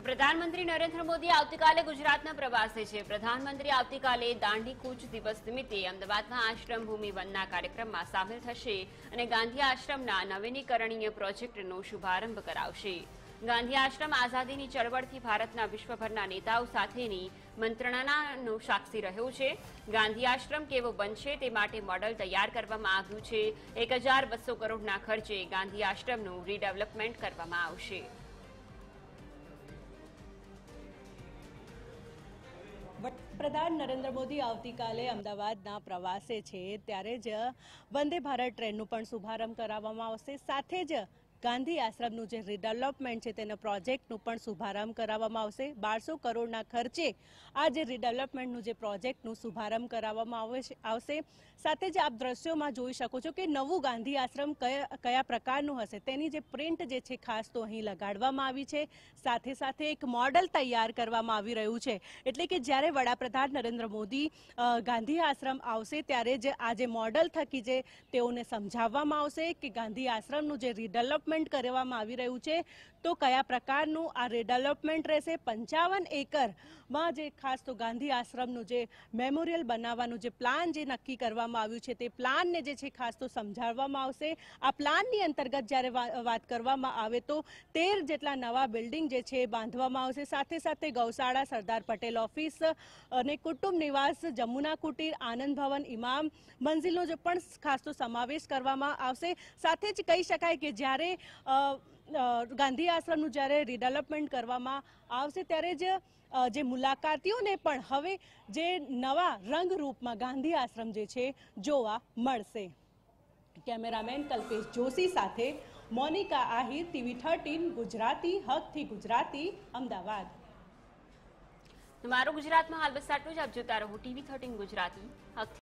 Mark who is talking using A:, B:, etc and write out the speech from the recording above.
A: તો પ્રધાનમંત્રી નરેન્દ્ર મોદી આવતીકાલે ગુજરાતના પ્રવાસે છે પ્રધાનમંત્રી આવતીકાલે દાંડી કૂચ દિવસ નિમિત્તે અમદાવાદમાં આશ્રમ ભૂમિ વનના કાર્યક્રમમાં સામેલ થશે અને ગાંધી આશ્રમના નવીનીકરણીય પ્રોજેક્ટનો શુભારંભ કરાવશે ગાંધી આશ્રમ આઝાદીની ચળવળથી ભારતના વિશ્વભરના નેતાઓ સાથેની મંત્રણાનો સાક્ષી રહ્યો છે ગાંધી આશ્રમ કેવો બનશે તે માટે મોડલ તૈયાર કરવામાં આવ્યું છે એક કરોડના ખર્ચે ગાંધી આશ્રમનું રીડેવલપમેન્ટ કરવામાં આવશે વડાપ્રધાન નરેન્દ્ર મોદી
B: આવતીકાલે અમદાવાદના પ્રવાસે છે ત્યારે જ વંદે ભારત ટ્રેનનું પણ શુભારંભ કરાવવામાં આવશે સાથે જ ગાંધી આશ્રમનું જે રીડેવલપમેન્ટ છે તેના પ્રોજેક્ટનું પણ શુભારંભ કરાવવામાં આવશે બારસો કરોડના ખર્ચે આ જે રીડેવલપમેન્ટનું જે પ્રોજેક્ટનું શુભારંભ કરાવવામાં આવશે સાથે જ આપ દ્રશ્યોમાં જોઈ શકો છો કે નવું ગાંધી આશ્રમ કયા કયા પ્રકારનું હશે તેની જે પ્રિન્ટ જે છે ખાસ તો અહીં લગાડવામાં આવી છે સાથે સાથે એક મોડલ તૈયાર કરવામાં આવી રહ્યું છે એટલે કે જ્યારે વડાપ્રધાન નરેન્દ્ર મોદી ગાંધી આશ્રમ આવશે ત્યારે જે આ જે મોડલ થકી જે તેઓને સમજાવવામાં આવશે કે ગાંધી આશ્રમનું જે રીડેવલપમેન્ટ ડેવલપમેન્ટ કરવામાં આવી રહ્યું છે તો કયા પ્રકારનું આ રીડેવલપમેન્ટ રહેશે પંચાવન એકરમાં જે ખાસ તો ગાંધી આશ્રમનું જે મેમોરિયલ બનાવવાનું જે પ્લાન જે નક્કી કરવામાં આવ્યું છે તે પ્લાનને જે છે ખાસ તો સમજાવવામાં આવશે આ પ્લાનની અંતર્ગત જ્યારે વાત કરવામાં આવે તો તેર જેટલા નવા બિલ્ડિંગ જે છે બાંધવામાં આવશે સાથે સાથે ગૌશાળા સરદાર પટેલ ઓફિસ અને કુટુંબ નિવાસ જમુના કુટીર આનંદ ભવન ઇમામ મંઝિલનો જે પણ ખાસ તો સમાવેશ કરવામાં આવશે સાથે જ કહી શકાય કે જ્યારે ગાંધી આશ્રમનું જ્યારે રીડેવલપમેન્ટ કરવામાં આવશે ત્યારે જ જે મુલાકાતીઓને પણ હવે જે નવા રંગરૂપમાં ગાંધી આશ્રમ જે છે જોવા મળશે કેમેરામેન કલ્પેશ જોશી સાથે મોનિકા આહિર ટીવી થર્ટીન ગુજરાતી હકથી ગુજરાતી
A: અમદાવાદ મારું ગુજરાતમાં હાલ બસ આટલું જ આપ જોતા રહો ટીવી થર્ટીન ગુજરાતી હકથી